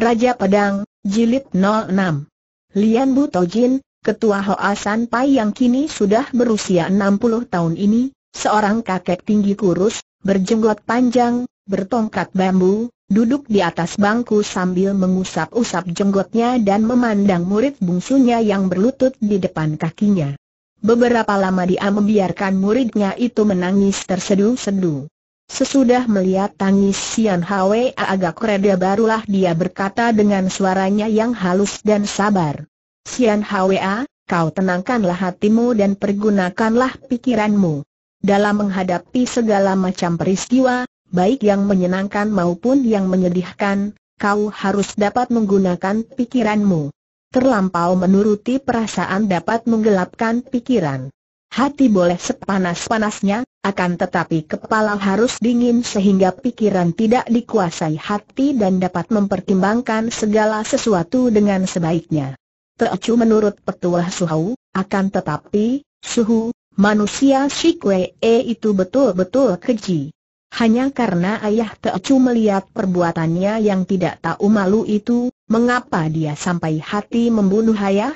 Raja Pedang, Jilid 06 Lian Butojin, Ketua Hoa San Pai yang kini sudah berusia 60 tahun ini, seorang kakek tinggi kurus, berjenggot panjang, bertongkat bambu, duduk di atas bangku sambil mengusap-usap jenggotnya dan memandang murid bungsunya yang berlutut di depan kakinya. Beberapa lama dia membiarkan muridnya itu menangis terseduh-seduh. Sesudah melihat tangis Sian Hwa agak reda barulah dia berkata dengan suaranya yang halus dan sabar. Sian Hwa, kau tenangkanlah hatimu dan pergunakanlah pikiranmu. Dalam menghadapi segala macam peristiwa, baik yang menyenangkan maupun yang menyedihkan, kau harus dapat menggunakan pikiranmu. Terlampau menuruti perasaan dapat menggelapkan pikiran. Hati boleh sepanas-panasnya, akan tetapi kepala harus dingin sehingga pikiran tidak dikuasai hati dan dapat mempertimbangkan segala sesuatu dengan sebaiknya. Teocu menurut petuah Suhu, akan tetapi, Suhu, manusia Shikwee e itu betul-betul keji. Hanya karena ayah Teocu melihat perbuatannya yang tidak tahu malu itu, mengapa dia sampai hati membunuh ayah?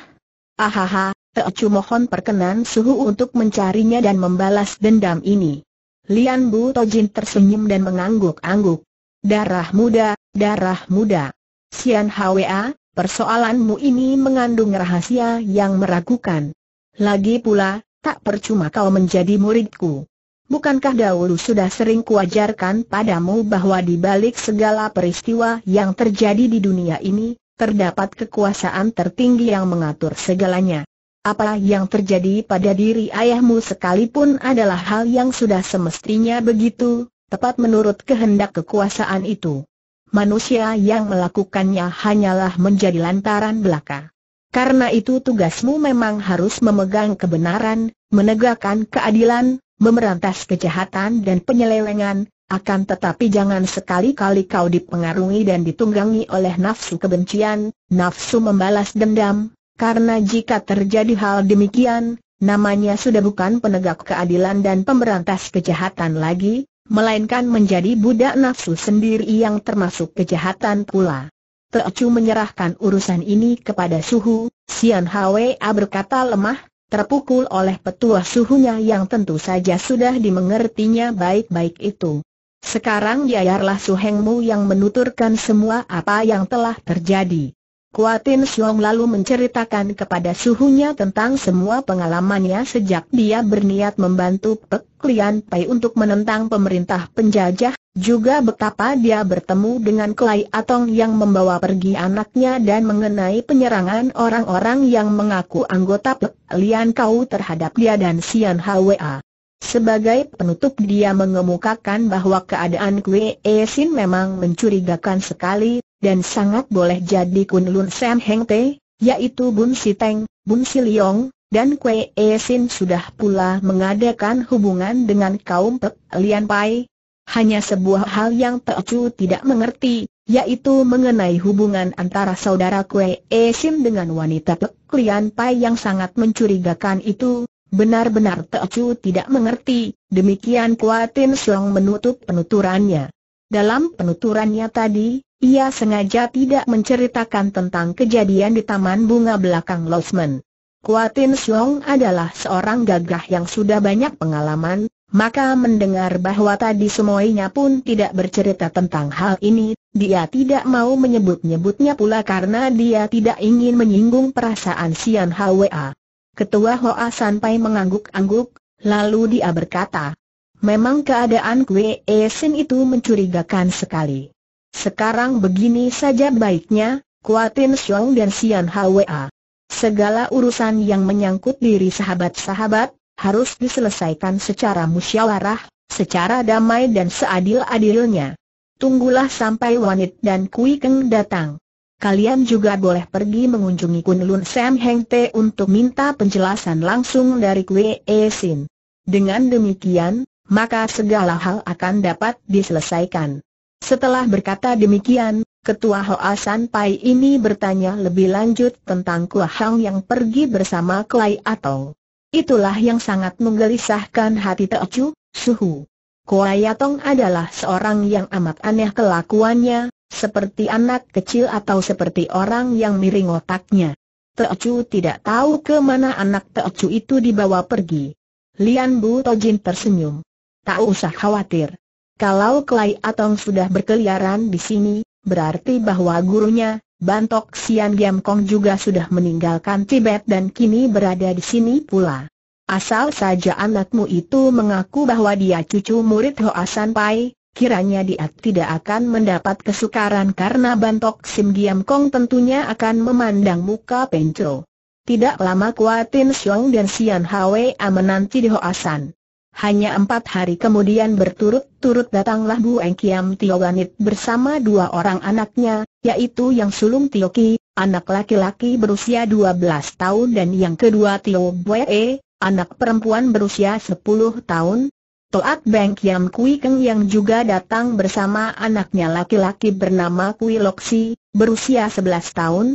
Ahaha, Teocu mohon perkenan suhu untuk mencarinya dan membalas dendam ini. Lian Bu Tojin tersenyum dan mengangguk-angguk. Darah muda, darah muda. Sian Hwa, persoalanmu ini mengandung rahasia yang meragukan. Lagi pula, tak percuma kau menjadi muridku. Bukankah dahulu sudah sering kuajarkan padamu bahwa di balik segala peristiwa yang terjadi di dunia ini, terdapat kekuasaan tertinggi yang mengatur segalanya. Apa yang terjadi pada diri ayahmu sekalipun adalah hal yang sudah semestinya begitu, tepat menurut kehendak kekuasaan itu. Manusia yang melakukannya hanyalah menjadi lantaran belaka. Karena itu tugasmu memang harus memegang kebenaran, menegakkan keadilan, memerantas kejahatan dan penyelewengan, akan tetapi jangan sekali-kali kau dipengaruhi dan ditunggangi oleh nafsu kebencian, nafsu membalas dendam, karena jika terjadi hal demikian, namanya sudah bukan penegak keadilan dan pemberantas kejahatan lagi, melainkan menjadi budak nafsu sendiri yang termasuk kejahatan pula. Teocu menyerahkan urusan ini kepada Suhu, Sian Hwa berkata lemah, terpukul oleh petua suhunya yang tentu saja sudah dimengertinya baik-baik itu. Sekarang biarlah suhengmu yang menuturkan semua apa yang telah terjadi. Kuatin Siong lalu menceritakan kepada suhunya tentang semua pengalamannya sejak dia berniat membantu Pek Lian Pai untuk menentang pemerintah penjajah, juga betapa dia bertemu dengan Klai Atong yang membawa pergi anaknya dan mengenai penyerangan orang-orang yang mengaku anggota Pek Lian Kau terhadap dia dan Sian Hwa. Sebagai penutup dia mengemukakan bahwa keadaan Kwe e Sin memang mencurigakan sekali, dan sangat boleh jadi Kunlun Lun Sam Heng Te, yaitu Bun Si Teng, Bun Si Leong, dan Kwe E Sin sudah pula mengadakan hubungan dengan kaum Pek Lian Pai. Hanya sebuah hal yang Pek Chu tidak mengerti, yaitu mengenai hubungan antara saudara Kwe E Sin dengan wanita Pek Lian Pai yang sangat mencurigakan itu, Benar-benar Chu tidak mengerti, demikian Kuatin Siong menutup penuturannya. Dalam penuturannya tadi, ia sengaja tidak menceritakan tentang kejadian di Taman Bunga belakang Losmen. Kuatin Siong adalah seorang gagah yang sudah banyak pengalaman, maka mendengar bahwa tadi semuanya pun tidak bercerita tentang hal ini, dia tidak mau menyebut-nyebutnya pula karena dia tidak ingin menyinggung perasaan Sian Hwa. Ketua Hoa sampai mengangguk-angguk, lalu dia berkata, Memang keadaan Kwe Esin itu mencurigakan sekali. Sekarang begini saja baiknya, Kuatin Xiong dan Sian Hwa. Segala urusan yang menyangkut diri sahabat-sahabat, harus diselesaikan secara musyawarah, secara damai dan seadil-adilnya. Tunggulah sampai Wanit dan Kui Keng datang. Kalian juga boleh pergi mengunjungi Kunlun Lun Sam Heng Te untuk minta penjelasan langsung dari Kwe E Sin. Dengan demikian, maka segala hal akan dapat diselesaikan. Setelah berkata demikian, Ketua Hoa San Pai ini bertanya lebih lanjut tentang Kua Hang yang pergi bersama Klai Atong. Itulah yang sangat menggelisahkan hati Teocu, Suhu. Kua Yatong adalah seorang yang amat aneh kelakuannya, seperti anak kecil atau seperti orang yang miring otaknya. Teocu tidak tahu ke mana anak Teocu itu dibawa pergi. Lian Bu Tojin tersenyum. Tak usah khawatir. Kalau Klai Atong sudah berkeliaran di sini, berarti bahwa gurunya, Bantok Sian Giam Kong juga sudah meninggalkan Tibet dan kini berada di sini pula. Asal saja anakmu itu mengaku bahwa dia cucu murid Hoasan Pai, kiranya dia tidak akan mendapat kesukaran karena Bantok Sim Giam Kong tentunya akan memandang muka Penco. Tidak lama Kuatin Siong dan Sian Hwa menanti di Hoasan. Hanya empat hari kemudian berturut-turut datanglah Bu Eng Kiam Tio Ganit bersama dua orang anaknya, yaitu yang sulung Tio Ki, anak laki-laki berusia 12 tahun dan yang kedua Tio Bwe, anak perempuan berusia 10 tahun. Toat Beng Kiam Kui Keng yang juga datang bersama anaknya laki-laki bernama Kui Loksi, berusia 11 tahun,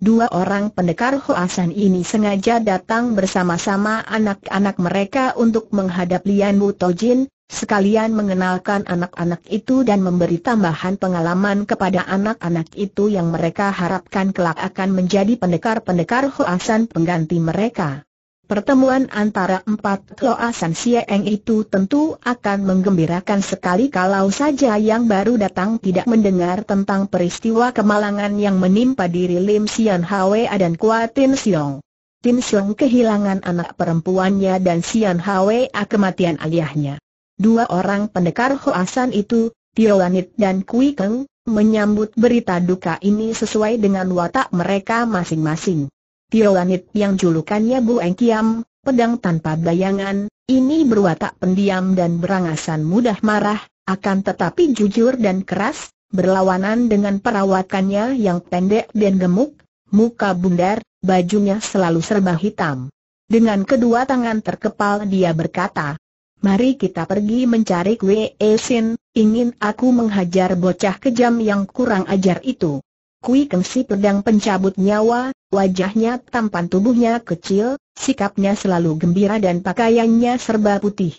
Dua orang pendekar Hoasan ini sengaja datang bersama-sama anak-anak mereka untuk menghadap Lian Wu Tojin, sekalian mengenalkan anak-anak itu dan memberi tambahan pengalaman kepada anak-anak itu yang mereka harapkan kelak akan menjadi pendekar-pendekar Hoasan pengganti mereka. Pertemuan antara empat Loasan Sieng itu tentu akan menggembirakan sekali kalau saja yang baru datang tidak mendengar tentang peristiwa kemalangan yang menimpa diri Lim Sian Hwa dan Tin Siong. Tin Siong kehilangan anak perempuannya dan Sian Hwa kematian ayahnya. Dua orang pendekar Hoasan itu, Tio Lanit dan Kui Keng, menyambut berita duka ini sesuai dengan watak mereka masing-masing. Tio Lanit yang julukannya Bu Engkiam, pedang tanpa bayangan, ini berwatak pendiam dan berangasan mudah marah, akan tetapi jujur dan keras, berlawanan dengan perawatannya yang pendek dan gemuk, muka bundar, bajunya selalu serba hitam. Dengan kedua tangan terkepal dia berkata, Mari kita pergi mencari Kwe Esin, ingin aku menghajar bocah kejam yang kurang ajar itu. Kui Kengsi pedang pencabut nyawa, wajahnya tampan tubuhnya kecil, sikapnya selalu gembira dan pakaiannya serba putih.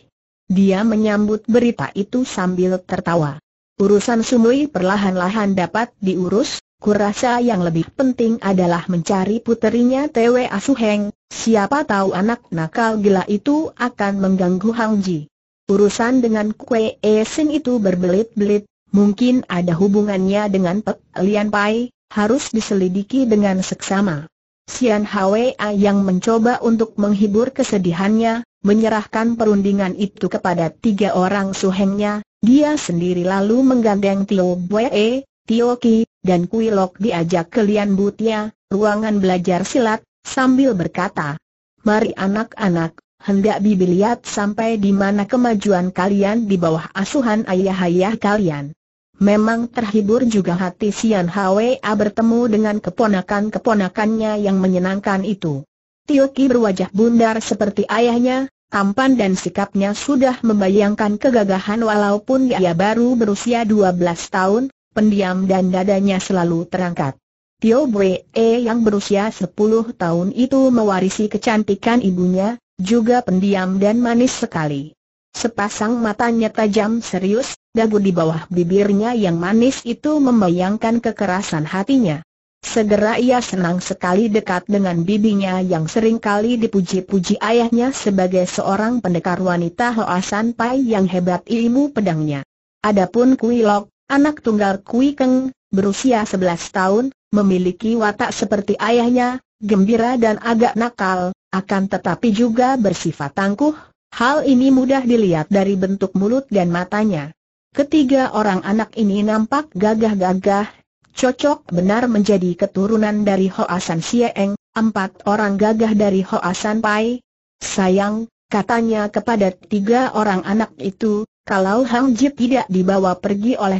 Dia menyambut berita itu sambil tertawa. Urusan Sumui perlahan-lahan dapat diurus, kurasa yang lebih penting adalah mencari puterinya Tewe Asuheng, siapa tahu anak nakal gila itu akan mengganggu Hang Ji. Urusan dengan Kue Esing Sing itu berbelit-belit, Mungkin ada hubungannya dengan Pek Lian Pai, harus diselidiki dengan seksama. Sian Hwa yang mencoba untuk menghibur kesedihannya, menyerahkan perundingan itu kepada tiga orang suhengnya, dia sendiri lalu menggandeng Tio Bwe, Tio Ki, dan Kui Lok diajak ke Lian Butia, ruangan belajar silat, sambil berkata, Mari anak-anak, hendak bibi lihat sampai di mana kemajuan kalian di bawah asuhan ayah-ayah kalian. Memang terhibur juga hati Sian Hwa bertemu dengan keponakan-keponakannya yang menyenangkan itu. Tio Ki berwajah bundar seperti ayahnya, tampan dan sikapnya sudah membayangkan kegagahan walaupun ia baru berusia 12 tahun, pendiam dan dadanya selalu terangkat. Tio Bwe e yang berusia 10 tahun itu mewarisi kecantikan ibunya, juga pendiam dan manis sekali. Sepasang matanya tajam serius, dagu di bawah bibirnya yang manis itu membayangkan kekerasan hatinya. Segera ia senang sekali dekat dengan bibinya yang seringkali dipuji-puji ayahnya sebagai seorang pendekar wanita San Pai yang hebat ilmu pedangnya. Adapun Kui Lok, anak tunggal Kui Keng, berusia 11 tahun, memiliki watak seperti ayahnya, gembira dan agak nakal, akan tetapi juga bersifat tangguh, hal ini mudah dilihat dari bentuk mulut dan matanya. Ketiga orang anak ini nampak gagah-gagah, cocok benar menjadi keturunan dari Hoasan Sieng, empat orang gagah dari Hoasan Pai. Sayang, katanya kepada tiga orang anak itu, kalau Hang Ji tidak dibawa pergi oleh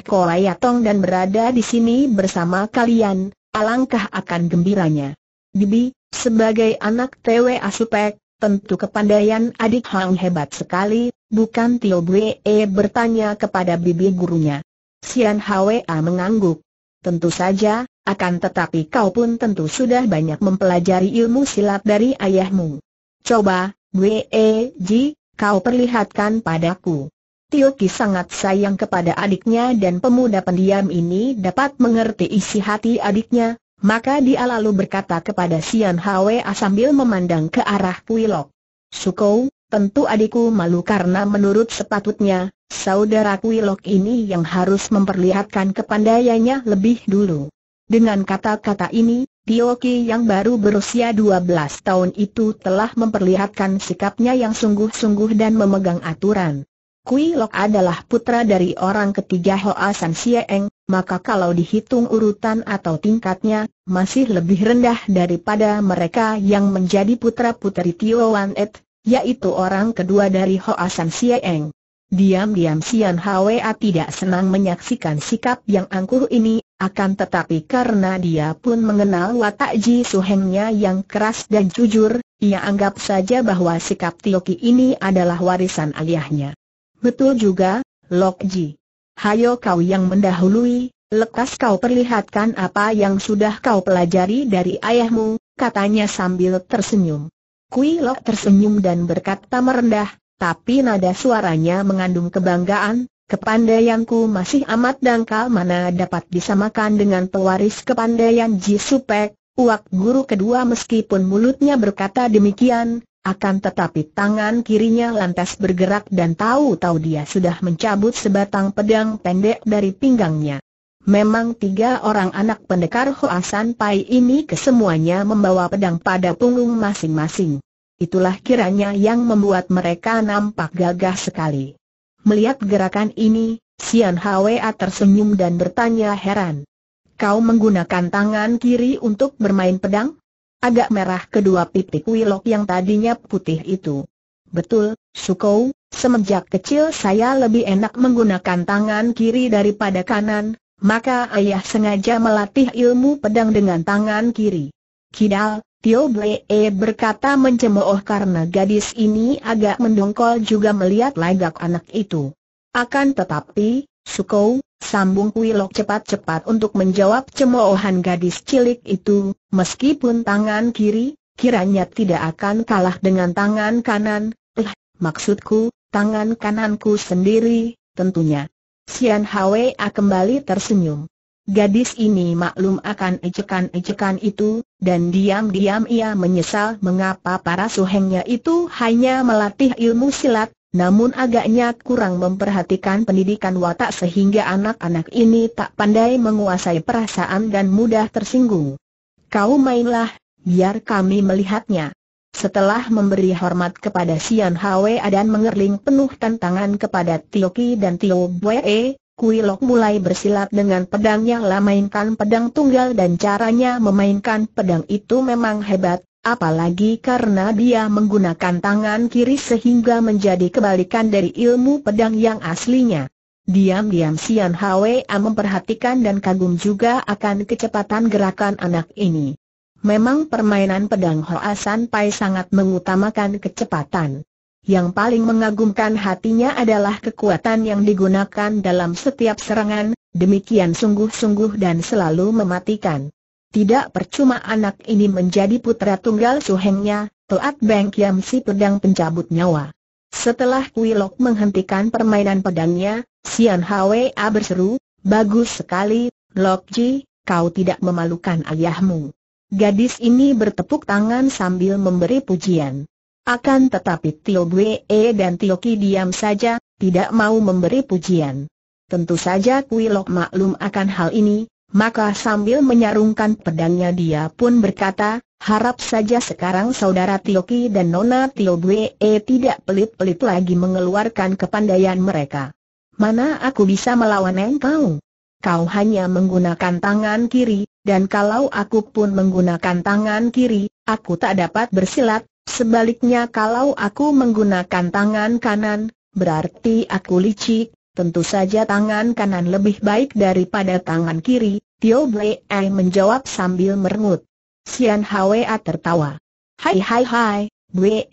Tong dan berada di sini bersama kalian, alangkah akan gembiranya. Bibi, sebagai anak TWA Supek, tentu kepandaian adik Hang hebat sekali, Bukan Tio Bwe eh, bertanya kepada bibi gurunya. Sian Hwa ah, mengangguk. Tentu saja, akan tetapi kau pun tentu sudah banyak mempelajari ilmu silat dari ayahmu. Coba, Bwe eh, Ji, kau perlihatkan padaku. Tio Ki sangat sayang kepada adiknya dan pemuda pendiam ini dapat mengerti isi hati adiknya, maka dia lalu berkata kepada Sian Hwa ah, sambil memandang ke arah Puilok. Sukou, Tentu adikku malu karena menurut sepatutnya, saudara Kuilok ini yang harus memperlihatkan kepandaiannya lebih dulu. Dengan kata-kata ini, Tioki yang baru berusia 12 tahun itu telah memperlihatkan sikapnya yang sungguh-sungguh dan memegang aturan. Kui adalah putra dari orang ketiga Hoa San Sieng, maka kalau dihitung urutan atau tingkatnya, masih lebih rendah daripada mereka yang menjadi putra-putri Tio Wan Et, yaitu orang kedua dari Hoasan Sieng. Diam-diam Sian Hwa tidak senang menyaksikan sikap yang angkuh ini, akan tetapi karena dia pun mengenal watak Ji Suhengnya yang keras dan jujur, ia anggap saja bahwa sikap Tioki ini adalah warisan ayahnya. Betul juga, Lok Ji. Hayo kau yang mendahului, lekas kau perlihatkan apa yang sudah kau pelajari dari ayahmu, katanya sambil tersenyum. Kui Lok tersenyum dan berkata merendah, tapi nada suaranya mengandung kebanggaan, kepandaianku masih amat dangkal mana dapat disamakan dengan pewaris kepandaian Ji Supek, uak guru kedua meskipun mulutnya berkata demikian, akan tetapi tangan kirinya lantas bergerak dan tahu-tahu dia sudah mencabut sebatang pedang pendek dari pinggangnya. Memang tiga orang anak pendekar Hoasan Pai ini kesemuanya membawa pedang pada punggung masing-masing. Itulah kiranya yang membuat mereka nampak gagah sekali. Melihat gerakan ini, Sian Hwa tersenyum dan bertanya heran. Kau menggunakan tangan kiri untuk bermain pedang? Agak merah kedua pipi Wilok yang tadinya putih itu. Betul, Sukou, semenjak kecil saya lebih enak menggunakan tangan kiri daripada kanan, maka ayah sengaja melatih ilmu pedang dengan tangan kiri. Kidal, Tio Blee berkata mencemooh karena gadis ini agak mendongkol juga melihat lagak anak itu. Akan tetapi, Sukou, sambung Lok cepat-cepat untuk menjawab cemoohan gadis cilik itu, meskipun tangan kiri, kiranya tidak akan kalah dengan tangan kanan, eh, maksudku, tangan kananku sendiri, tentunya. Sian Hwa kembali tersenyum. Gadis ini maklum akan ejekan-ejekan itu, dan diam-diam ia menyesal mengapa para suhengnya itu hanya melatih ilmu silat, namun agaknya kurang memperhatikan pendidikan watak sehingga anak-anak ini tak pandai menguasai perasaan dan mudah tersinggung. Kau mainlah, biar kami melihatnya. Setelah memberi hormat kepada Sian Hwe dan mengerling penuh tantangan kepada Tio Ki dan Tio Bwe, Kui Lok mulai bersilat dengan pedangnya lah pedang tunggal dan caranya memainkan pedang itu memang hebat, apalagi karena dia menggunakan tangan kiri sehingga menjadi kebalikan dari ilmu pedang yang aslinya. Diam-diam Sian Hwa memperhatikan dan kagum juga akan kecepatan gerakan anak ini. Memang permainan pedang Hoa Pai sangat mengutamakan kecepatan. Yang paling mengagumkan hatinya adalah kekuatan yang digunakan dalam setiap serangan, demikian sungguh-sungguh dan selalu mematikan. Tidak percuma anak ini menjadi putra tunggal suhengnya, Toat Beng Kiam si pedang pencabut nyawa. Setelah Kuilok menghentikan permainan pedangnya, Sian Hwa berseru, Bagus sekali, Lok Ji, kau tidak memalukan ayahmu. Gadis ini bertepuk tangan sambil memberi pujian. Akan tetapi Tio Gue dan Tio Ki diam saja, tidak mau memberi pujian. Tentu saja Kuilok maklum akan hal ini, maka sambil menyarungkan pedangnya dia pun berkata, harap saja sekarang saudara Tio Ki dan Nona Tio Gue tidak pelit-pelit lagi mengeluarkan kepandaian mereka. Mana aku bisa melawan engkau? Kau hanya menggunakan tangan kiri, dan kalau aku pun menggunakan tangan kiri, aku tak dapat bersilat, sebaliknya kalau aku menggunakan tangan kanan, berarti aku licik, tentu saja tangan kanan lebih baik daripada tangan kiri, Tio Blei menjawab sambil merengut. Sian Hwa tertawa. Hai hai hai, Blei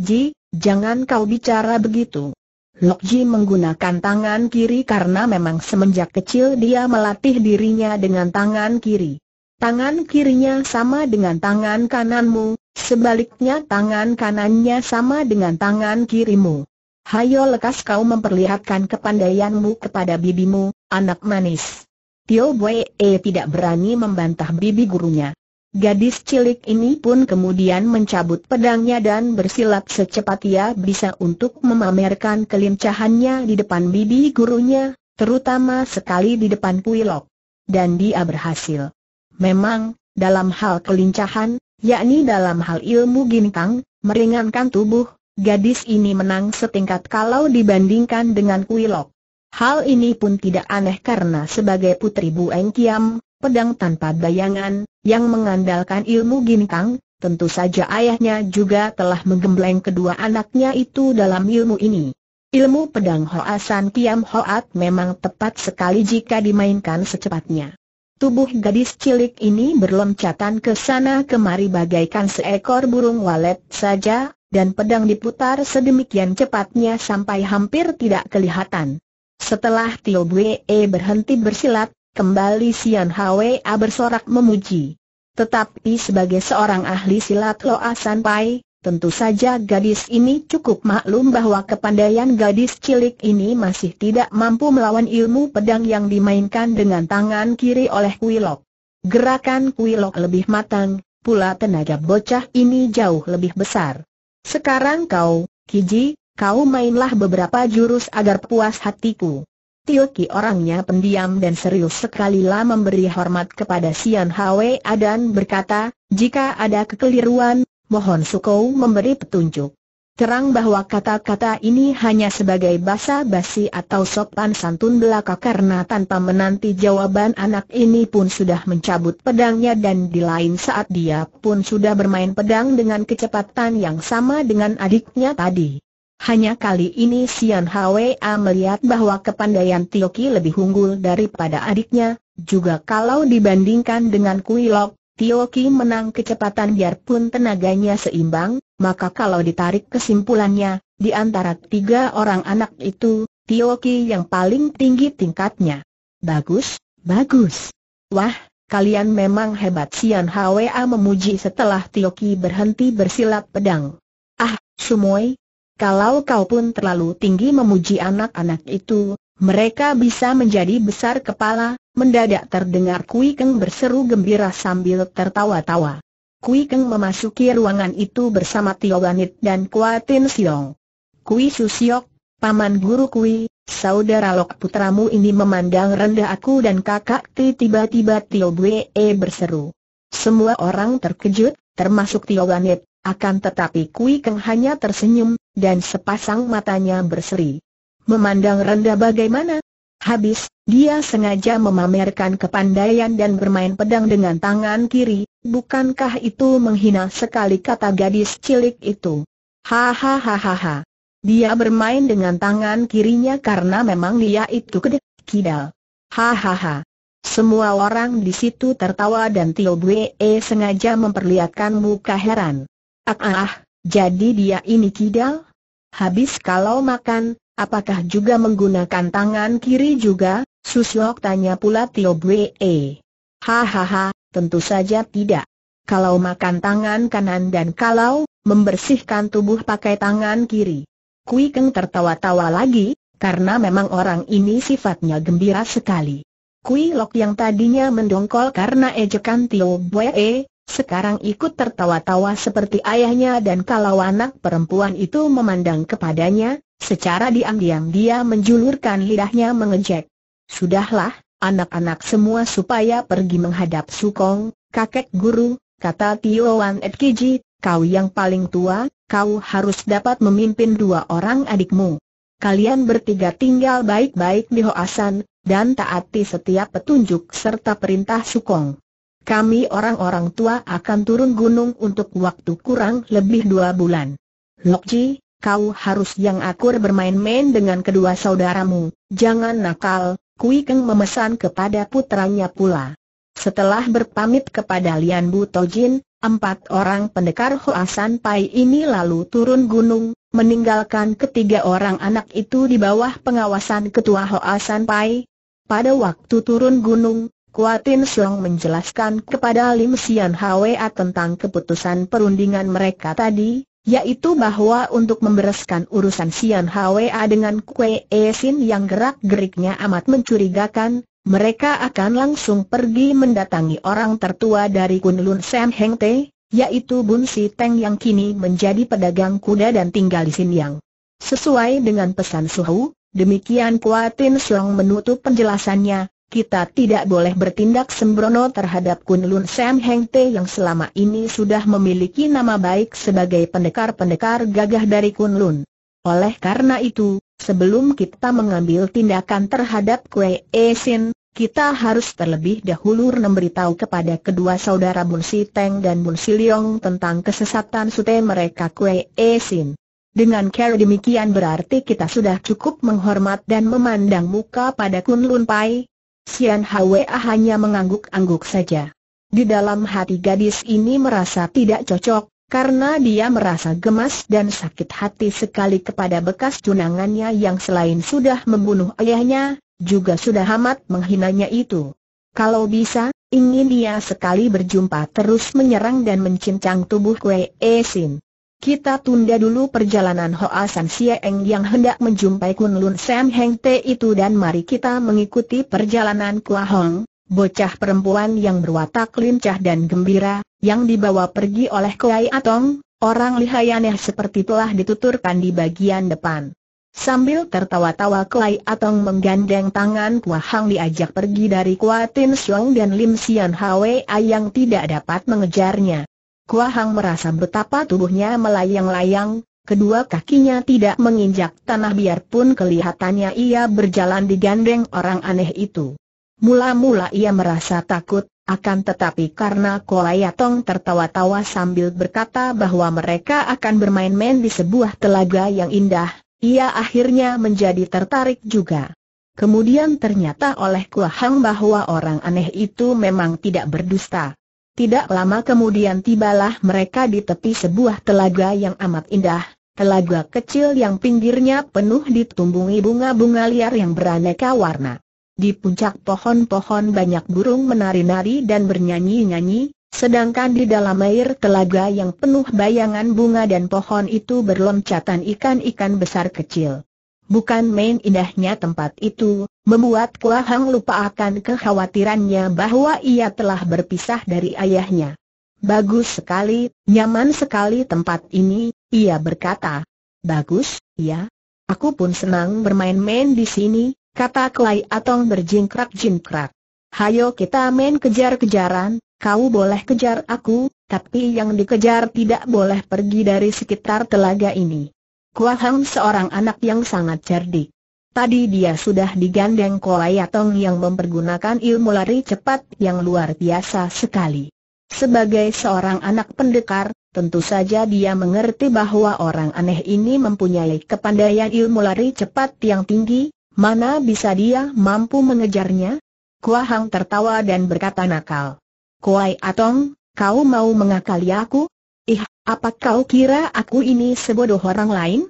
Ji, jangan kau bicara begitu. Lok menggunakan tangan kiri karena memang semenjak kecil dia melatih dirinya dengan tangan kiri. Tangan kirinya sama dengan tangan kananmu, sebaliknya tangan kanannya sama dengan tangan kirimu. Hayo lekas kau memperlihatkan kepandaianmu kepada bibimu, anak manis. Tio Boye tidak berani membantah bibi gurunya. Gadis cilik ini pun kemudian mencabut pedangnya dan bersilat secepat ia bisa untuk memamerkan kelincahannya di depan bibi gurunya, terutama sekali di depan Puilok. Dan dia berhasil. Memang, dalam hal kelincahan, yakni dalam hal ilmu gintang, meringankan tubuh, gadis ini menang setingkat kalau dibandingkan dengan Puilok. Hal ini pun tidak aneh karena sebagai putri Bu Eng Kiam, pedang tanpa bayangan, yang mengandalkan ilmu ginkang, tentu saja ayahnya juga telah menggembleng kedua anaknya itu dalam ilmu ini. Ilmu pedang Hoasan Kiam Hoat memang tepat sekali jika dimainkan secepatnya. Tubuh gadis cilik ini berloncatan ke sana kemari bagaikan seekor burung walet saja, dan pedang diputar sedemikian cepatnya sampai hampir tidak kelihatan. Setelah Tio Bue berhenti bersilat, Kembali Sian Hwa bersorak memuji. Tetapi sebagai seorang ahli silat Loa Pai, tentu saja gadis ini cukup maklum bahwa kepandaian gadis cilik ini masih tidak mampu melawan ilmu pedang yang dimainkan dengan tangan kiri oleh Kuilok. Gerakan Kuilok lebih matang, pula tenaga bocah ini jauh lebih besar. Sekarang kau, Kiji, kau mainlah beberapa jurus agar puas hatiku. Tio orangnya pendiam dan serius sekali lah memberi hormat kepada Sian Hwe dan berkata, jika ada kekeliruan, mohon Sukou memberi petunjuk. Terang bahwa kata-kata ini hanya sebagai basa-basi atau sopan santun belaka karena tanpa menanti jawaban anak ini pun sudah mencabut pedangnya dan di lain saat dia pun sudah bermain pedang dengan kecepatan yang sama dengan adiknya tadi. Hanya kali ini Sian Hwa melihat bahwa kepandaian Tioki lebih unggul daripada adiknya, juga kalau dibandingkan dengan Kui Lok, Tio menang kecepatan biarpun tenaganya seimbang, maka kalau ditarik kesimpulannya, di antara tiga orang anak itu, Tioki yang paling tinggi tingkatnya. Bagus, bagus. Wah, kalian memang hebat Sian Hwa memuji setelah Tioki berhenti bersilap pedang. Ah, Sumoy, kalau kau pun terlalu tinggi memuji anak-anak itu, mereka bisa menjadi besar kepala, mendadak terdengar Kui Keng berseru gembira sambil tertawa-tawa. Kui Keng memasuki ruangan itu bersama Tio Wanit dan Kua Tin Siong. Kui Siok, paman guru Kui, saudara Lok putramu ini memandang rendah aku dan kakak Ti tiba-tiba Tio Bwe berseru. Semua orang terkejut, termasuk Tio Wanit, akan tetapi Kui Keng hanya tersenyum, dan sepasang matanya berseri. Memandang rendah bagaimana? Habis, dia sengaja memamerkan kepandaian dan bermain pedang dengan tangan kiri, bukankah itu menghina sekali kata gadis cilik itu? Hahaha. Dia bermain dengan tangan kirinya karena memang dia itu kedek, kidal. Hahaha. Semua orang di situ tertawa dan Tio Bue sengaja memperlihatkan muka heran. Ah, ah, ah, jadi dia ini kidal? Habis kalau makan, apakah juga menggunakan tangan kiri juga? Susyok tanya pula Tio Bwe. Hahaha, tentu saja tidak. Kalau makan tangan kanan dan kalau membersihkan tubuh pakai tangan kiri. Kui Keng tertawa-tawa lagi, karena memang orang ini sifatnya gembira sekali. Kui Lok yang tadinya mendongkol karena ejekan Tio Bwe, sekarang ikut tertawa-tawa seperti ayahnya dan kalau anak perempuan itu memandang kepadanya, secara diam-diam dia menjulurkan lidahnya mengejek. Sudahlah, anak-anak semua supaya pergi menghadap Sukong, kakek guru, kata Tio Wan Et Kiji, kau yang paling tua, kau harus dapat memimpin dua orang adikmu. Kalian bertiga tinggal baik-baik di Hoasan, dan taati setiap petunjuk serta perintah Sukong. Kami orang-orang tua akan turun gunung untuk waktu kurang lebih dua bulan. Lokji, kau harus yang akur bermain-main dengan kedua saudaramu, jangan nakal, Kui Keng memesan kepada putranya pula. Setelah berpamit kepada Lian Bu Tojin, empat orang pendekar Hoasan Pai ini lalu turun gunung, meninggalkan ketiga orang anak itu di bawah pengawasan ketua Hoasan Pai. Pada waktu turun gunung, Kuatin Song menjelaskan kepada Lim Sian Hwa tentang keputusan perundingan mereka tadi, yaitu bahwa untuk membereskan urusan Sian Hwa dengan Kue Sin yang gerak-geriknya amat mencurigakan, mereka akan langsung pergi mendatangi orang tertua dari Kunlun Sam Heng Te, yaitu Bun Si Teng yang kini menjadi pedagang kuda dan tinggal di Sinyang. Sesuai dengan pesan Suhu, demikian Kuatin Song menutup penjelasannya, kita tidak boleh bertindak sembrono terhadap Kunlun Sam Heng Te yang selama ini sudah memiliki nama baik sebagai pendekar-pendekar gagah dari Kunlun. Oleh karena itu, sebelum kita mengambil tindakan terhadap Kue Sin, kita harus terlebih dahulu memberitahu kepada kedua saudara Bun Si Teng dan Bun Si Leong tentang kesesatan sute mereka Kue Sin. Dengan cara demikian berarti kita sudah cukup menghormat dan memandang muka pada Kunlun Pai, Sian Hwa hanya mengangguk-angguk saja. Di dalam hati gadis ini merasa tidak cocok, karena dia merasa gemas dan sakit hati sekali kepada bekas tunangannya yang selain sudah membunuh ayahnya, juga sudah amat menghinanya itu. Kalau bisa, ingin dia sekali berjumpa terus menyerang dan mencincang tubuh Kwe Esin kita tunda dulu perjalanan Hoa San Sieng yang hendak menjumpai Kun Lun Sam Heng Te itu dan mari kita mengikuti perjalanan Kua Hong, bocah perempuan yang berwatak lincah dan gembira, yang dibawa pergi oleh Kuai Atong, orang lihayaneh seperti telah dituturkan di bagian depan. Sambil tertawa-tawa Kuai Atong menggandeng tangan Kua Hong diajak pergi dari Kua Tin Siong dan Lim Sian Hwa yang tidak dapat mengejarnya. Kua Hang merasa betapa tubuhnya melayang-layang, kedua kakinya tidak menginjak tanah biarpun kelihatannya ia berjalan digandeng orang aneh itu. Mula-mula ia merasa takut, akan tetapi karena Kolayatong tertawa-tawa sambil berkata bahwa mereka akan bermain-main di sebuah telaga yang indah, ia akhirnya menjadi tertarik juga. Kemudian ternyata oleh Kuahang bahwa orang aneh itu memang tidak berdusta. Tidak lama kemudian tibalah mereka di tepi sebuah telaga yang amat indah, telaga kecil yang pinggirnya penuh ditumbungi bunga-bunga liar yang beraneka warna. Di puncak pohon-pohon banyak burung menari-nari dan bernyanyi-nyanyi, sedangkan di dalam air telaga yang penuh bayangan bunga dan pohon itu berloncatan ikan-ikan besar kecil. Bukan main indahnya tempat itu, membuat Kua Hang lupa akan kekhawatirannya bahwa ia telah berpisah dari ayahnya. Bagus sekali, nyaman sekali tempat ini, ia berkata. Bagus, ya. Aku pun senang bermain-main di sini, kata Klai Atong berjingkrak-jingkrak. Hayo kita main kejar-kejaran, kau boleh kejar aku, tapi yang dikejar tidak boleh pergi dari sekitar telaga ini. Kua Hang seorang anak yang sangat cerdik. Tadi dia sudah digandeng Yatong yang mempergunakan ilmu lari cepat yang luar biasa sekali. Sebagai seorang anak pendekar, tentu saja dia mengerti bahwa orang aneh ini mempunyai kepandaian ilmu lari cepat yang tinggi, mana bisa dia mampu mengejarnya? Kua Hang tertawa dan berkata nakal. Kuai Atong, kau mau mengakali aku? Ih, apa kau kira aku ini sebodoh orang lain?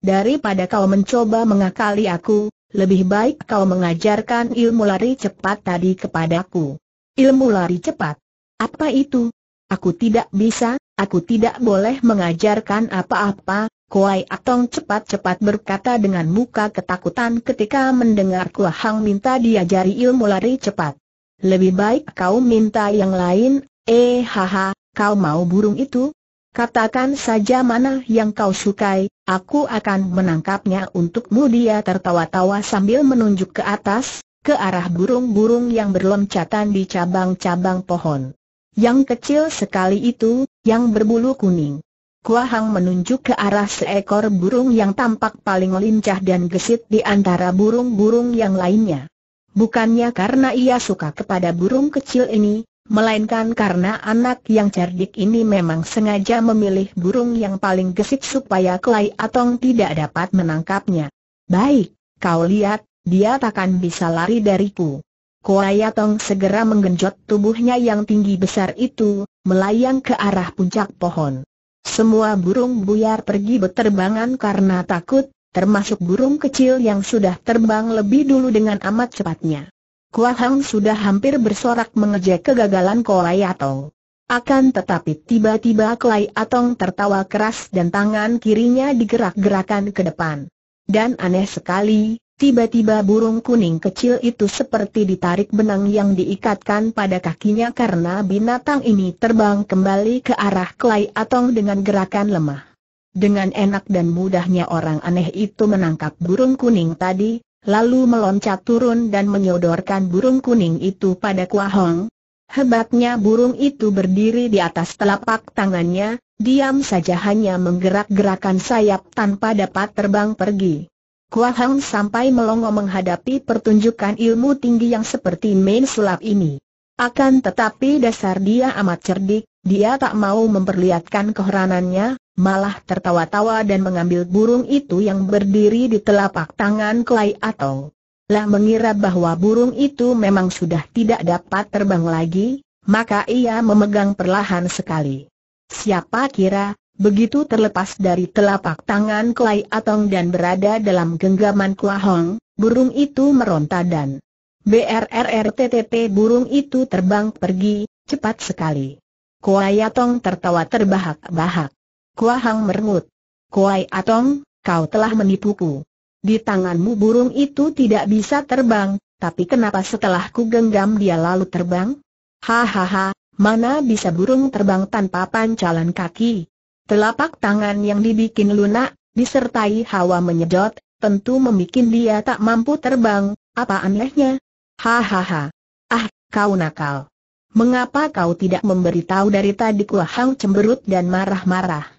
Daripada kau mencoba mengakali aku, lebih baik kau mengajarkan ilmu lari cepat tadi kepadaku. Ilmu lari cepat? Apa itu? Aku tidak bisa, aku tidak boleh mengajarkan apa-apa, Kuai Atong cepat-cepat berkata dengan muka ketakutan ketika mendengar Kua Hang minta diajari ilmu lari cepat. Lebih baik kau minta yang lain, eh haha, kau mau burung itu? Katakan saja mana yang kau sukai, aku akan menangkapnya untukmu dia tertawa-tawa sambil menunjuk ke atas, ke arah burung-burung yang berloncatan di cabang-cabang pohon. Yang kecil sekali itu, yang berbulu kuning. Kuahang menunjuk ke arah seekor burung yang tampak paling lincah dan gesit di antara burung-burung yang lainnya. Bukannya karena ia suka kepada burung kecil ini, melainkan karena anak yang cerdik ini memang sengaja memilih burung yang paling gesit supaya Klai Atong tidak dapat menangkapnya. Baik, kau lihat, dia takkan bisa lari dariku. Klai Atong segera menggenjot tubuhnya yang tinggi besar itu, melayang ke arah puncak pohon. Semua burung buyar pergi berterbangan karena takut, termasuk burung kecil yang sudah terbang lebih dulu dengan amat cepatnya. Kua Hang sudah hampir bersorak mengejek kegagalan Kolai Atong. Akan tetapi tiba-tiba Kolai Atong tertawa keras dan tangan kirinya digerak-gerakan ke depan. Dan aneh sekali, tiba-tiba burung kuning kecil itu seperti ditarik benang yang diikatkan pada kakinya karena binatang ini terbang kembali ke arah Kolai Atong dengan gerakan lemah. Dengan enak dan mudahnya orang aneh itu menangkap burung kuning tadi, lalu meloncat turun dan menyodorkan burung kuning itu pada Hong. Hebatnya burung itu berdiri di atas telapak tangannya, diam saja hanya menggerak-gerakan sayap tanpa dapat terbang pergi. Hong sampai melongo menghadapi pertunjukan ilmu tinggi yang seperti main sulap ini. Akan tetapi dasar dia amat cerdik, dia tak mau memperlihatkan keheranannya, malah tertawa-tawa dan mengambil burung itu yang berdiri di telapak tangan Klai Atong. Lah mengira bahwa burung itu memang sudah tidak dapat terbang lagi, maka ia memegang perlahan sekali. Siapa kira, begitu terlepas dari telapak tangan Klai Atong dan berada dalam genggaman Kuahong, burung itu meronta dan brrrttt burung itu terbang pergi, cepat sekali. Kua Yatong tertawa terbahak-bahak. Kua Hang merengut. Kuai Atong, kau telah menipuku. Di tanganmu burung itu tidak bisa terbang, tapi kenapa setelah ku genggam dia lalu terbang? Hahaha, mana bisa burung terbang tanpa pancalan kaki? Telapak tangan yang dibikin lunak, disertai hawa menyedot, tentu membuat dia tak mampu terbang, apa anehnya? Hahaha. Ah, kau nakal. Mengapa kau tidak memberitahu dari tadi Kuahang cemberut dan marah-marah?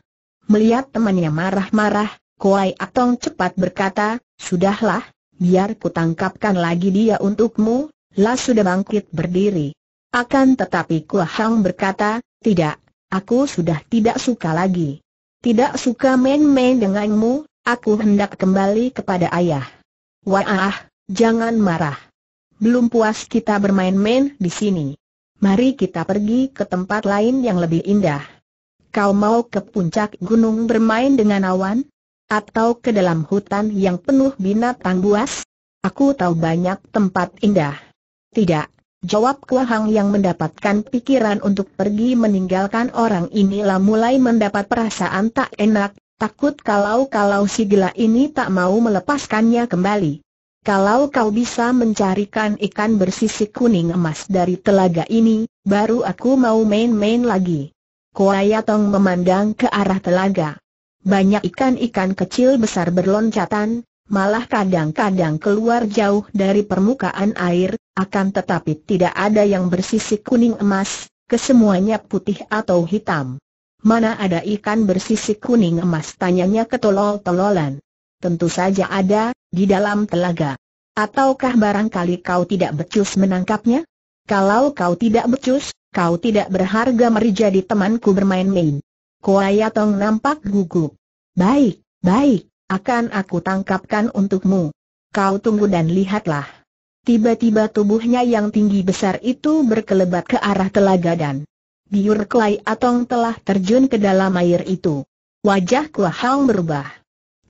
Melihat temannya marah-marah, Kuai Atong cepat berkata, Sudahlah, biar kutangkapkan lagi dia untukmu, lah sudah bangkit berdiri. Akan tetapi Kuahang berkata, Tidak, aku sudah tidak suka lagi. Tidak suka main-main denganmu, aku hendak kembali kepada ayah. Wah, jangan marah. Belum puas kita bermain-main di sini. Mari kita pergi ke tempat lain yang lebih indah. Kau mau ke puncak gunung bermain dengan awan? Atau ke dalam hutan yang penuh binatang buas? Aku tahu banyak tempat indah. Tidak, Jawab Kuahang yang mendapatkan pikiran untuk pergi meninggalkan orang inilah mulai mendapat perasaan tak enak, takut kalau-kalau si gila ini tak mau melepaskannya kembali. Kalau kau bisa mencarikan ikan bersisik kuning emas dari telaga ini, baru aku mau main-main lagi. Kuayatong memandang ke arah telaga. Banyak ikan-ikan kecil besar berloncatan, malah kadang-kadang keluar jauh dari permukaan air, akan tetapi tidak ada yang bersisik kuning emas, kesemuanya putih atau hitam. Mana ada ikan bersisik kuning emas tanyanya ketolol-tololan. Tentu saja ada, di dalam telaga. Ataukah barangkali kau tidak becus menangkapnya? Kalau kau tidak becus, kau tidak berharga meri jadi temanku bermain-main. Kuaya Tong nampak gugup. Baik, baik, akan aku tangkapkan untukmu. Kau tunggu dan lihatlah. Tiba-tiba tubuhnya yang tinggi besar itu berkelebat ke arah telaga dan biur Kuai Atong telah terjun ke dalam air itu. Wajah Kua berubah.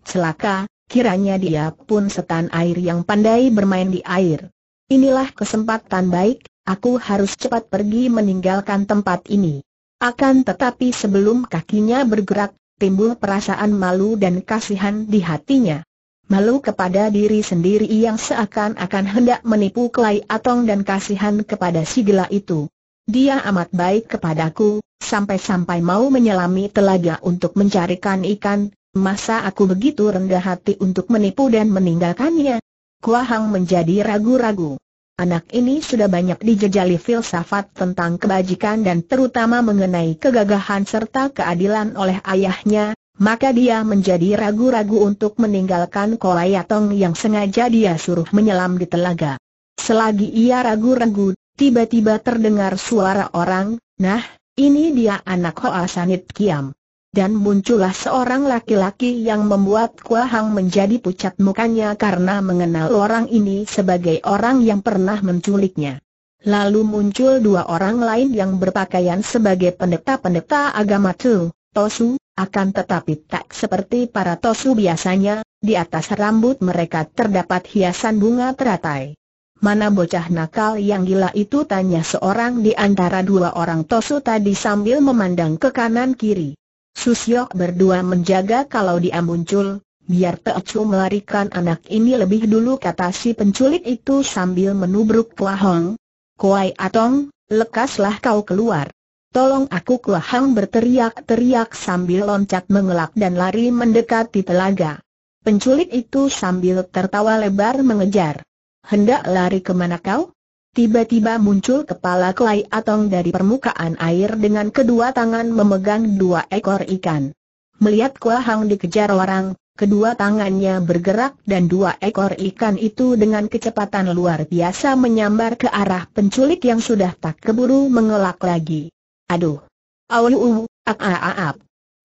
Celaka, kiranya dia pun setan air yang pandai bermain di air. Inilah kesempatan baik, Aku harus cepat pergi meninggalkan tempat ini. Akan tetapi sebelum kakinya bergerak, timbul perasaan malu dan kasihan di hatinya. Malu kepada diri sendiri yang seakan-akan hendak menipu Klai Atong dan kasihan kepada si gila itu. Dia amat baik kepadaku, sampai-sampai mau menyelami telaga untuk mencarikan ikan, masa aku begitu rendah hati untuk menipu dan meninggalkannya? Kuahang menjadi ragu-ragu. Anak ini sudah banyak dijejali filsafat tentang kebajikan dan terutama mengenai kegagahan serta keadilan oleh ayahnya, maka dia menjadi ragu-ragu untuk meninggalkan Kolayatong yang sengaja dia suruh menyelam di telaga. Selagi ia ragu-ragu, tiba-tiba terdengar suara orang, nah, ini dia anak Hoa Sanit Kiam dan muncullah seorang laki-laki yang membuat Kua Hang menjadi pucat mukanya karena mengenal orang ini sebagai orang yang pernah menculiknya. Lalu muncul dua orang lain yang berpakaian sebagai pendeta-pendeta agama Tu, Tosu, akan tetapi tak seperti para Tosu biasanya, di atas rambut mereka terdapat hiasan bunga teratai. Mana bocah nakal yang gila itu tanya seorang di antara dua orang Tosu tadi sambil memandang ke kanan kiri. Susyok berdua menjaga kalau dia muncul, biar Teocu melarikan anak ini lebih dulu kata si penculik itu sambil menubruk Hong. Kuai Atong, lekaslah kau keluar. Tolong aku Kelahong berteriak-teriak sambil loncat mengelak dan lari mendekati telaga. Penculik itu sambil tertawa lebar mengejar. Hendak lari kemana kau? Tiba-tiba muncul kepala Klai Atong dari permukaan air dengan kedua tangan memegang dua ekor ikan. Melihat Kua Hang dikejar orang, kedua tangannya bergerak dan dua ekor ikan itu dengan kecepatan luar biasa menyambar ke arah penculik yang sudah tak keburu mengelak lagi. Aduh! Awu! Ak-a-a-ap!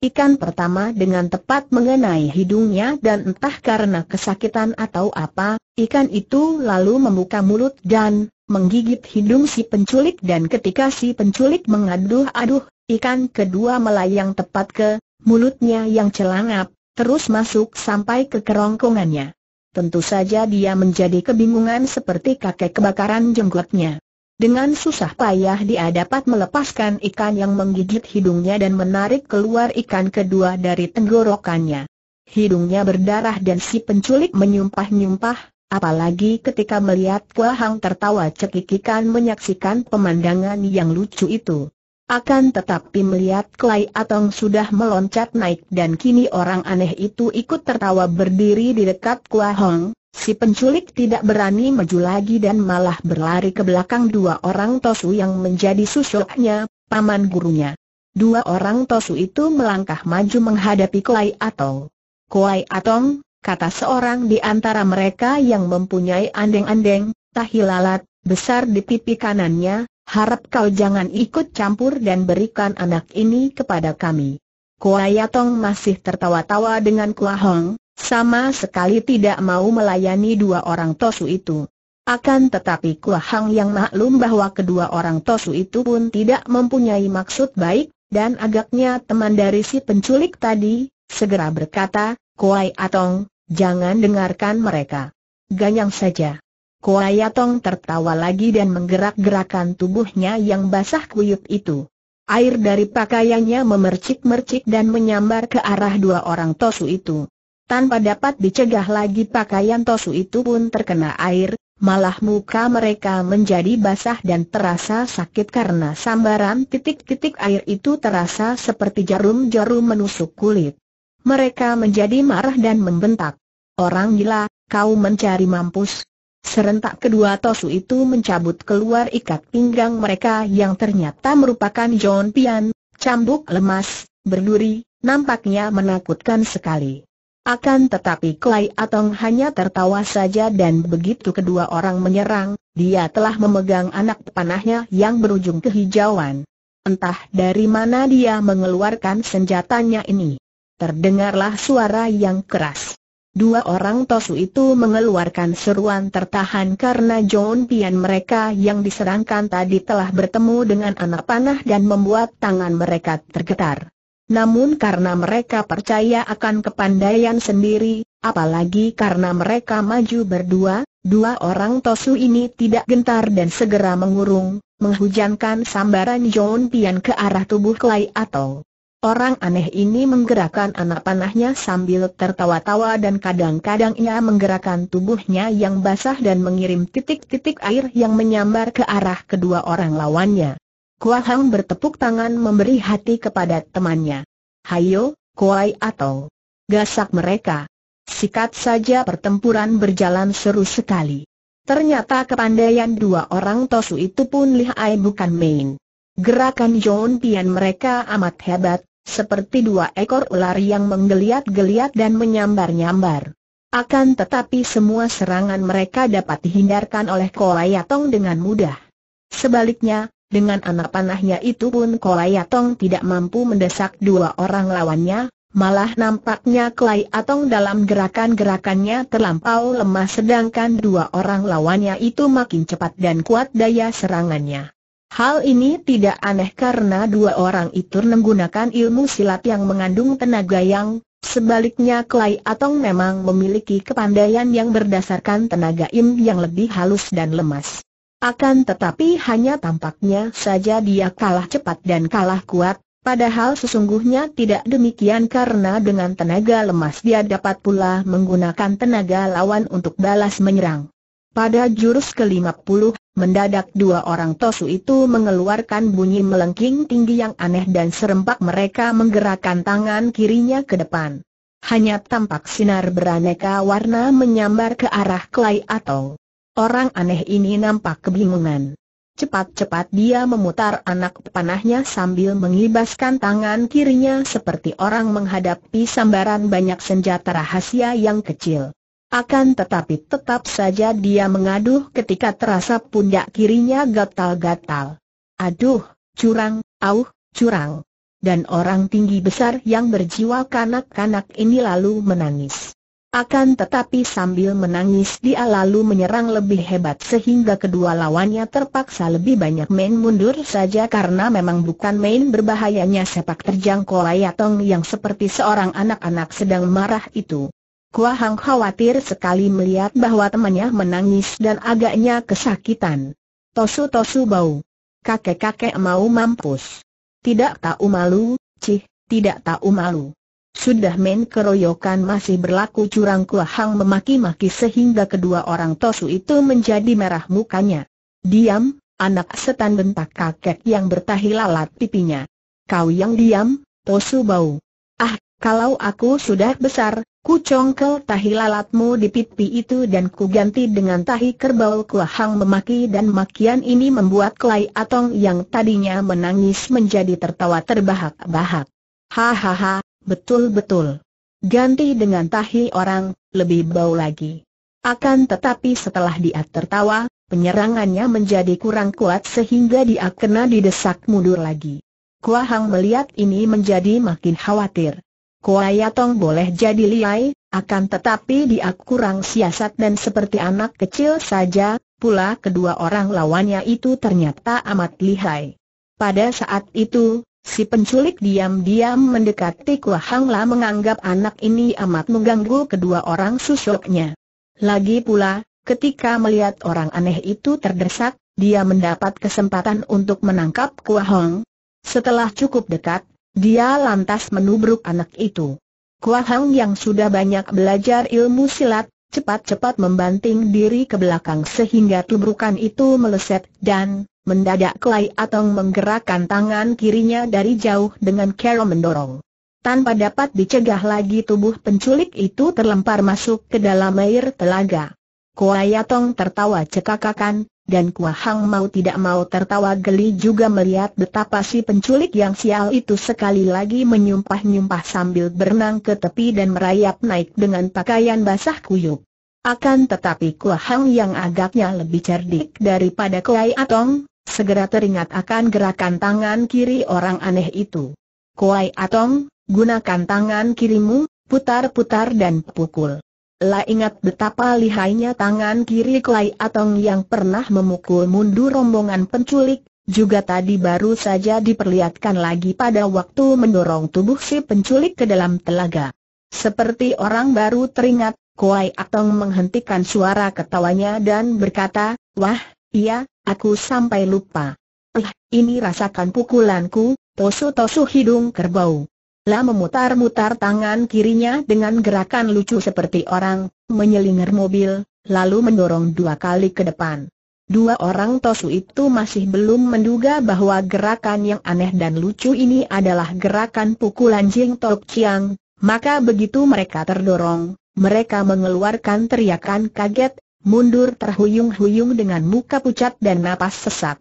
ikan pertama dengan tepat mengenai hidungnya dan entah karena kesakitan atau apa, ikan itu lalu membuka mulut dan menggigit hidung si penculik dan ketika si penculik mengaduh-aduh, ikan kedua melayang tepat ke mulutnya yang celangap, terus masuk sampai ke kerongkongannya. Tentu saja dia menjadi kebingungan seperti kakek kebakaran jenggotnya. Dengan susah payah dia dapat melepaskan ikan yang menggigit hidungnya dan menarik keluar ikan kedua dari tenggorokannya. Hidungnya berdarah dan si penculik menyumpah-nyumpah, apalagi ketika melihat Kua Hang tertawa cekikikan menyaksikan pemandangan yang lucu itu. Akan tetapi melihat Klai Atong sudah meloncat naik dan kini orang aneh itu ikut tertawa berdiri di dekat Kua Hong, Si penculik tidak berani maju lagi dan malah berlari ke belakang dua orang Tosu yang menjadi susuknya, paman gurunya. Dua orang Tosu itu melangkah maju menghadapi Kuai Atong. Kuai Atong, kata seorang di antara mereka yang mempunyai andeng-andeng, tahilalat, besar di pipi kanannya, harap kau jangan ikut campur dan berikan anak ini kepada kami. Kuai Atong masih tertawa-tawa dengan Kuahong, sama sekali tidak mau melayani dua orang Tosu itu. Akan tetapi Kua Hang yang maklum bahwa kedua orang Tosu itu pun tidak mempunyai maksud baik, dan agaknya teman dari si penculik tadi, segera berkata, Kuai Atong, jangan dengarkan mereka. Ganyang saja. Kuai Atong tertawa lagi dan menggerak-gerakan tubuhnya yang basah kuyup itu. Air dari pakaiannya memercik-mercik dan menyambar ke arah dua orang Tosu itu. Tanpa dapat dicegah lagi pakaian Tosu itu pun terkena air, malah muka mereka menjadi basah dan terasa sakit karena sambaran titik-titik air itu terasa seperti jarum-jarum menusuk kulit. Mereka menjadi marah dan membentak. Orang gila, kau mencari mampus. Serentak kedua Tosu itu mencabut keluar ikat pinggang mereka yang ternyata merupakan John Pian, cambuk lemas, berduri, nampaknya menakutkan sekali. Akan tetapi Klai Atong hanya tertawa saja dan begitu kedua orang menyerang, dia telah memegang anak panahnya yang berujung kehijauan. Entah dari mana dia mengeluarkan senjatanya ini. Terdengarlah suara yang keras. Dua orang tosu itu mengeluarkan seruan tertahan karena John Pian mereka yang diserangkan tadi telah bertemu dengan anak panah dan membuat tangan mereka tergetar. Namun karena mereka percaya akan kepandaian sendiri, apalagi karena mereka maju berdua, dua orang Tosu ini tidak gentar dan segera mengurung, menghujankan sambaran John Pian ke arah tubuh Klai atau Orang aneh ini menggerakkan anak panahnya sambil tertawa-tawa dan kadang-kadang ia menggerakkan tubuhnya yang basah dan mengirim titik-titik air yang menyambar ke arah kedua orang lawannya. Hang bertepuk tangan memberi hati kepada temannya. Hayo, kuai atau gasak mereka. Sikat saja pertempuran berjalan seru sekali. Ternyata kepandaian dua orang Tosu itu pun lihai bukan main. Gerakan John Pian mereka amat hebat, seperti dua ekor ular yang menggeliat-geliat dan menyambar-nyambar. Akan tetapi semua serangan mereka dapat dihindarkan oleh Koayatong dengan mudah. Sebaliknya, dengan anak panahnya itu pun Kolai Atong tidak mampu mendesak dua orang lawannya, malah nampaknya Kolai Atong dalam gerakan-gerakannya terlampau lemah sedangkan dua orang lawannya itu makin cepat dan kuat daya serangannya. Hal ini tidak aneh karena dua orang itu menggunakan ilmu silat yang mengandung tenaga yang, sebaliknya Kolai Atong memang memiliki kepandaian yang berdasarkan tenaga im yang lebih halus dan lemas. Akan tetapi hanya tampaknya saja dia kalah cepat dan kalah kuat, Padahal sesungguhnya tidak demikian karena dengan tenaga lemas dia dapat pula menggunakan tenaga lawan untuk balas menyerang. Pada jurus ke-50, mendadak dua orang tosu itu mengeluarkan bunyi melengking tinggi yang aneh dan serempak mereka menggerakkan tangan kirinya ke depan. Hanya tampak sinar beraneka warna menyambar ke arah Klai atau Orang aneh ini nampak kebingungan. Cepat-cepat dia memutar anak panahnya sambil mengibaskan tangan kirinya seperti orang menghadapi sambaran banyak senjata rahasia yang kecil. Akan tetapi tetap saja dia mengaduh ketika terasa pundak kirinya gatal-gatal. Aduh, curang, auh, curang. Dan orang tinggi besar yang berjiwa kanak-kanak ini lalu menangis. Akan tetapi sambil menangis dia lalu menyerang lebih hebat sehingga kedua lawannya terpaksa lebih banyak main mundur saja karena memang bukan main berbahayanya sepak terjang Kolayatong yang seperti seorang anak-anak sedang marah itu. Kua Hang khawatir sekali melihat bahwa temannya menangis dan agaknya kesakitan. Tosu-tosu bau. Kakek-kakek mau mampus. Tidak tahu malu, cih, tidak tahu malu. Sudah main keroyokan masih berlaku curang kuahang memaki-maki sehingga kedua orang Tosu itu menjadi merah mukanya. Diam, anak setan bentak kakek yang bertahi lalat pipinya. Kau yang diam, Tosu bau. Ah, kalau aku sudah besar, ku congkel tahi lalatmu di pipi itu dan ku ganti dengan tahi kerbau kuahang memaki dan makian ini membuat Klai Atong yang tadinya menangis menjadi tertawa terbahak-bahak. Hahaha, Betul-betul. Ganti dengan tahi orang, lebih bau lagi. Akan tetapi setelah dia tertawa, penyerangannya menjadi kurang kuat sehingga dia kena didesak mundur lagi. Kua Hang melihat ini menjadi makin khawatir. Kua Yatong boleh jadi liai, akan tetapi dia kurang siasat dan seperti anak kecil saja, pula kedua orang lawannya itu ternyata amat lihai. Pada saat itu, Si penculik diam-diam mendekati Kua Hang La menganggap anak ini amat mengganggu kedua orang susuknya. Lagi pula, ketika melihat orang aneh itu terdesak, dia mendapat kesempatan untuk menangkap Kua Hang. Setelah cukup dekat, dia lantas menubruk anak itu. Kua Hang yang sudah banyak belajar ilmu silat, cepat-cepat membanting diri ke belakang sehingga tubrukan itu meleset dan Mendadak Klai Atong menggerakkan tangan kirinya dari jauh dengan cara mendorong. Tanpa dapat dicegah lagi tubuh penculik itu terlempar masuk ke dalam air telaga. Kuai Atong tertawa cekakakan, dan Kua Hang mau tidak mau tertawa geli juga melihat betapa si penculik yang sial itu sekali lagi menyumpah-nyumpah sambil berenang ke tepi dan merayap naik dengan pakaian basah kuyuk. Akan tetapi Kua Hang yang agaknya lebih cerdik daripada Kuai Atong, segera teringat akan gerakan tangan kiri orang aneh itu. Kuai Atong, gunakan tangan kirimu, putar-putar dan pukul. Lah ingat betapa lihainya tangan kiri Kuai Atong yang pernah memukul mundur rombongan penculik, juga tadi baru saja diperlihatkan lagi pada waktu mendorong tubuh si penculik ke dalam telaga. Seperti orang baru teringat, Kuai Atong menghentikan suara ketawanya dan berkata, Wah, Iya, aku sampai lupa. Eh, ini rasakan pukulanku, tosu-tosu hidung kerbau. Lah memutar-mutar tangan kirinya dengan gerakan lucu seperti orang, menyelinger mobil, lalu mendorong dua kali ke depan. Dua orang tosu itu masih belum menduga bahwa gerakan yang aneh dan lucu ini adalah gerakan pukulan Jing Tok Chiang, maka begitu mereka terdorong, mereka mengeluarkan teriakan kaget mundur terhuyung-huyung dengan muka pucat dan napas sesak.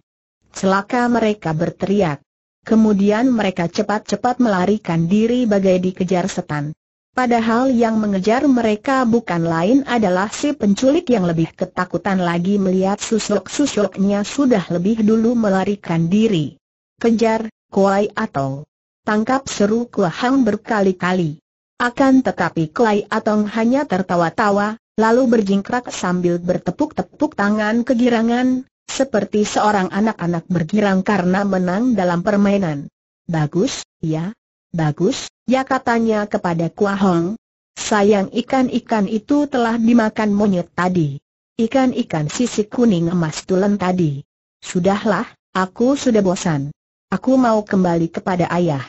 Celaka mereka berteriak. Kemudian mereka cepat-cepat melarikan diri bagai dikejar setan. Padahal yang mengejar mereka bukan lain adalah si penculik yang lebih ketakutan lagi melihat susuk-susuknya sudah lebih dulu melarikan diri. Kejar, kuai atau tangkap seru Kuahang berkali-kali. Akan tetapi Kuai Atong hanya tertawa-tawa, lalu berjingkrak sambil bertepuk-tepuk tangan kegirangan, seperti seorang anak-anak bergirang karena menang dalam permainan. Bagus, ya, bagus, ya katanya kepada Kua Hong. Sayang ikan-ikan itu telah dimakan monyet tadi. Ikan-ikan sisik kuning emas tulen tadi. Sudahlah, aku sudah bosan. Aku mau kembali kepada ayah.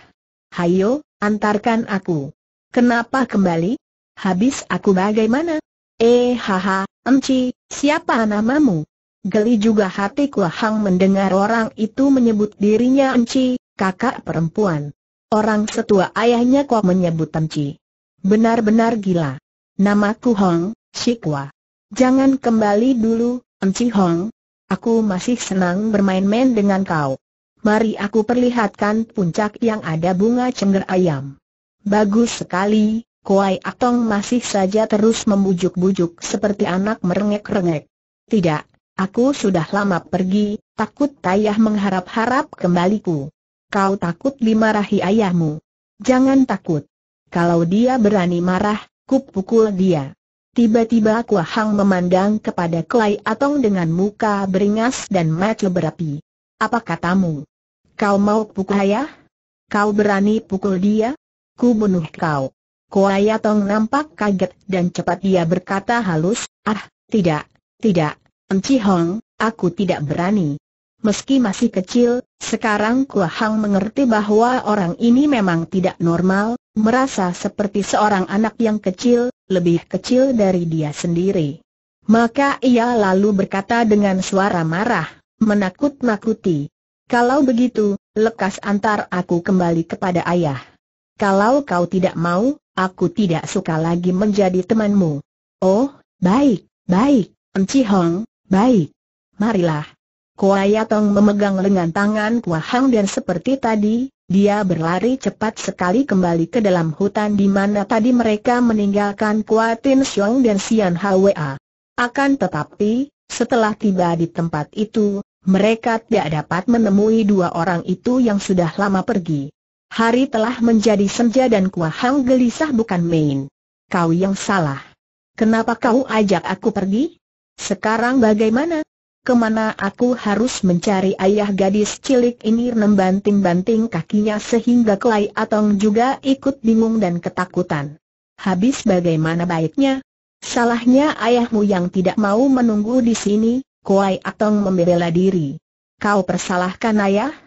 Hayo, antarkan aku. Kenapa kembali? Habis aku bagaimana? Eh haha, Enci, siapa namamu? Geli juga hati Kuahang mendengar orang itu menyebut dirinya Enci, kakak perempuan. Orang setua ayahnya kok menyebut Enci. Benar-benar gila. Namaku Hong, Shikwa. Jangan kembali dulu, Enci Hong. Aku masih senang bermain-main dengan kau. Mari aku perlihatkan puncak yang ada bunga cengger ayam. Bagus sekali, Kuai Atong masih saja terus membujuk-bujuk seperti anak merengek-rengek. Tidak, aku sudah lama pergi, takut ayah mengharap-harap kembaliku. Kau takut dimarahi ayahmu. Jangan takut. Kalau dia berani marah, ku pukul dia. Tiba-tiba Hang memandang kepada Kuai Atong dengan muka beringas dan mata berapi. Apa katamu? Kau mau pukul ayah? Kau berani pukul dia? Ku bunuh kau. Koayatong nampak kaget dan cepat dia berkata halus, ah, tidak, tidak, Enci Hong, aku tidak berani. Meski masih kecil, sekarang Kua Hang mengerti bahwa orang ini memang tidak normal, merasa seperti seorang anak yang kecil, lebih kecil dari dia sendiri. Maka ia lalu berkata dengan suara marah, menakut-nakuti. Kalau begitu, lekas antar aku kembali kepada ayah. Kalau kau tidak mau, Aku tidak suka lagi menjadi temanmu. Oh, baik, baik, Enci Hong, baik. Marilah. Yatong memegang lengan tangan Kuahang dan seperti tadi, dia berlari cepat sekali kembali ke dalam hutan di mana tadi mereka meninggalkan Kuatin Xiong dan Sian Hwa. Akan tetapi, setelah tiba di tempat itu, mereka tidak dapat menemui dua orang itu yang sudah lama pergi. Hari telah menjadi senja dan kuah hang gelisah bukan main. Kau yang salah. Kenapa kau ajak aku pergi? Sekarang bagaimana? Kemana aku harus mencari ayah gadis cilik ini nembanting banting kakinya sehingga Klai Atong juga ikut bingung dan ketakutan. Habis bagaimana baiknya? Salahnya ayahmu yang tidak mau menunggu di sini, Klai Atong membela diri. Kau persalahkan ayah?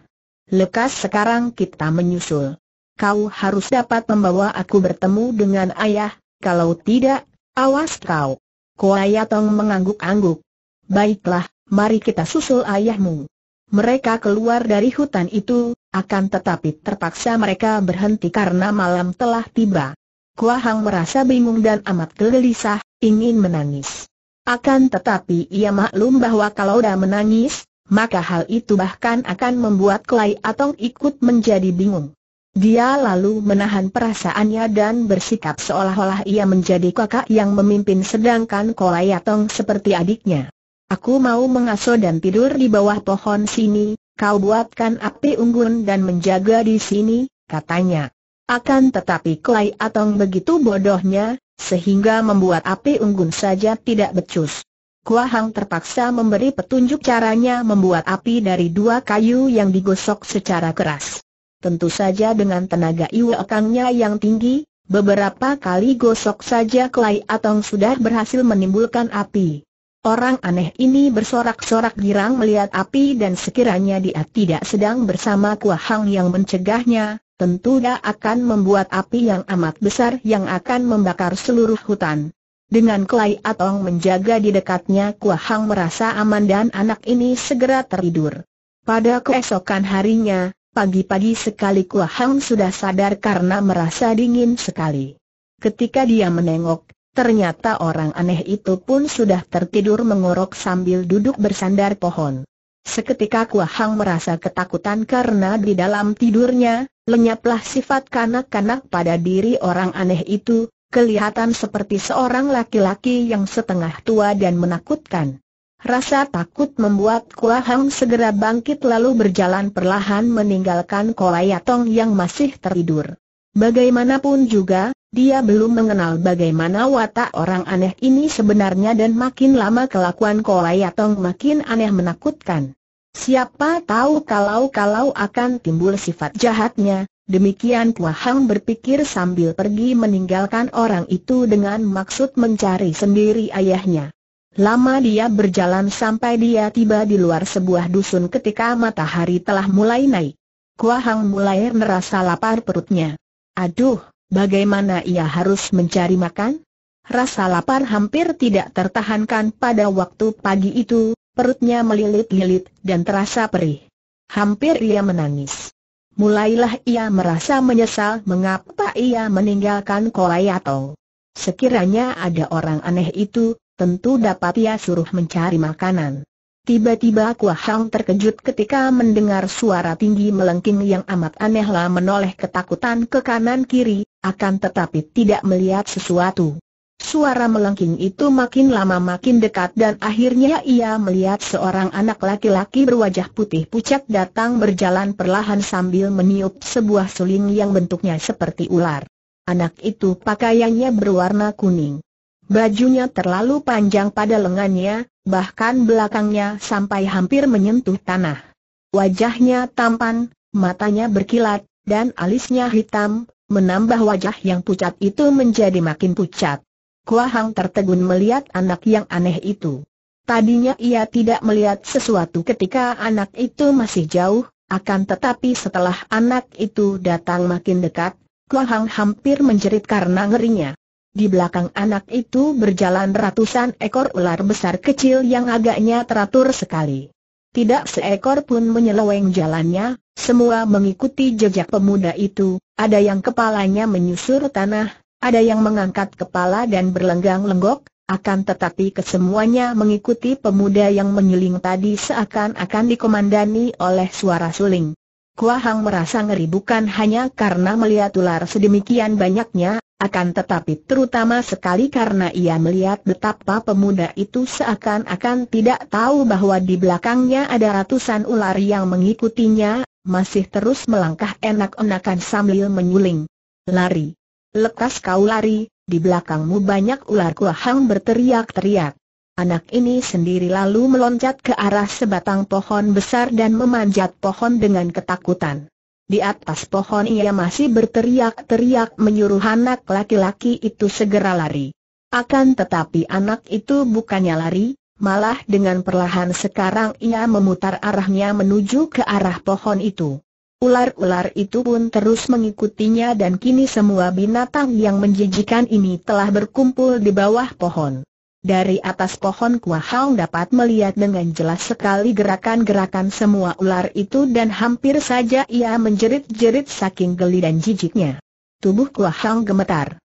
Lekas sekarang kita menyusul. Kau harus dapat membawa aku bertemu dengan ayah, kalau tidak, awas kau. Koayatong mengangguk-angguk. Baiklah, mari kita susul ayahmu. Mereka keluar dari hutan itu, akan tetapi terpaksa mereka berhenti karena malam telah tiba. Kuahang merasa bingung dan amat gelisah, ingin menangis. Akan tetapi ia maklum bahwa kalau dah menangis, maka hal itu bahkan akan membuat Klai Atong ikut menjadi bingung. Dia lalu menahan perasaannya dan bersikap seolah-olah ia menjadi kakak yang memimpin sedangkan Klai Atong seperti adiknya. Aku mau mengasuh dan tidur di bawah pohon sini, kau buatkan api unggun dan menjaga di sini, katanya. Akan tetapi Klai Atong begitu bodohnya, sehingga membuat api unggun saja tidak becus. Kuahang terpaksa memberi petunjuk caranya membuat api dari dua kayu yang digosok secara keras. Tentu saja dengan tenaga iwakangnya yang tinggi, beberapa kali gosok saja kelai Atong sudah berhasil menimbulkan api. Orang aneh ini bersorak-sorak girang melihat api dan sekiranya dia tidak sedang bersama Kuahang yang mencegahnya, tentu dia akan membuat api yang amat besar yang akan membakar seluruh hutan. Dengan Klai Atong menjaga di dekatnya Kua Hang merasa aman dan anak ini segera tertidur. Pada keesokan harinya, pagi-pagi sekali Kua Hang sudah sadar karena merasa dingin sekali. Ketika dia menengok, ternyata orang aneh itu pun sudah tertidur mengorok sambil duduk bersandar pohon. Seketika Kua Hang merasa ketakutan karena di dalam tidurnya, lenyaplah sifat kanak-kanak pada diri orang aneh itu, kelihatan seperti seorang laki-laki yang setengah tua dan menakutkan. Rasa takut membuat Kua Hang segera bangkit lalu berjalan perlahan meninggalkan Kolayatong yang masih tertidur. Bagaimanapun juga, dia belum mengenal bagaimana watak orang aneh ini sebenarnya dan makin lama kelakuan Kolayatong makin aneh menakutkan. Siapa tahu kalau-kalau akan timbul sifat jahatnya, Demikian Kua Hang berpikir sambil pergi meninggalkan orang itu dengan maksud mencari sendiri ayahnya. Lama dia berjalan sampai dia tiba di luar sebuah dusun ketika matahari telah mulai naik. Kua Hang mulai merasa lapar perutnya. Aduh, bagaimana ia harus mencari makan? Rasa lapar hampir tidak tertahankan pada waktu pagi itu, perutnya melilit-lilit dan terasa perih. Hampir ia menangis. Mulailah ia merasa menyesal mengapa ia meninggalkan Kolayatong. Sekiranya ada orang aneh itu, tentu dapat ia suruh mencari makanan. Tiba-tiba Kuah Hang terkejut ketika mendengar suara tinggi melengking yang amat anehlah menoleh ketakutan ke kanan kiri, akan tetapi tidak melihat sesuatu. Suara melengking itu makin lama makin dekat dan akhirnya ia melihat seorang anak laki-laki berwajah putih pucat datang berjalan perlahan sambil meniup sebuah suling yang bentuknya seperti ular. Anak itu pakaiannya berwarna kuning. Bajunya terlalu panjang pada lengannya, bahkan belakangnya sampai hampir menyentuh tanah. Wajahnya tampan, matanya berkilat, dan alisnya hitam, menambah wajah yang pucat itu menjadi makin pucat. Kuahang tertegun melihat anak yang aneh itu. Tadinya ia tidak melihat sesuatu ketika anak itu masih jauh, akan tetapi setelah anak itu datang makin dekat, Kuahang hampir menjerit karena ngerinya. Di belakang anak itu berjalan ratusan ekor ular besar kecil yang agaknya teratur sekali. Tidak seekor pun menyeleweng jalannya, semua mengikuti jejak pemuda itu, ada yang kepalanya menyusur tanah, ada yang mengangkat kepala dan berlenggang-lenggok, akan tetapi kesemuanya mengikuti pemuda yang menyuling tadi seakan-akan dikomandani oleh suara suling. Hang merasa ngeri bukan hanya karena melihat ular sedemikian banyaknya, akan tetapi terutama sekali karena ia melihat betapa pemuda itu seakan-akan tidak tahu bahwa di belakangnya ada ratusan ular yang mengikutinya, masih terus melangkah enak-enakan sambil menyuling. Lari. Lekas kau lari, di belakangmu banyak ular kuahang berteriak-teriak. Anak ini sendiri lalu meloncat ke arah sebatang pohon besar dan memanjat pohon dengan ketakutan. Di atas pohon ia masih berteriak-teriak menyuruh anak laki-laki itu segera lari. Akan tetapi anak itu bukannya lari, malah dengan perlahan sekarang ia memutar arahnya menuju ke arah pohon itu. Ular-ular itu pun terus mengikutinya dan kini semua binatang yang menjijikan ini telah berkumpul di bawah pohon. Dari atas pohon Kua Hang dapat melihat dengan jelas sekali gerakan-gerakan semua ular itu dan hampir saja ia menjerit-jerit saking geli dan jijiknya. Tubuh Kua Hang gemetar.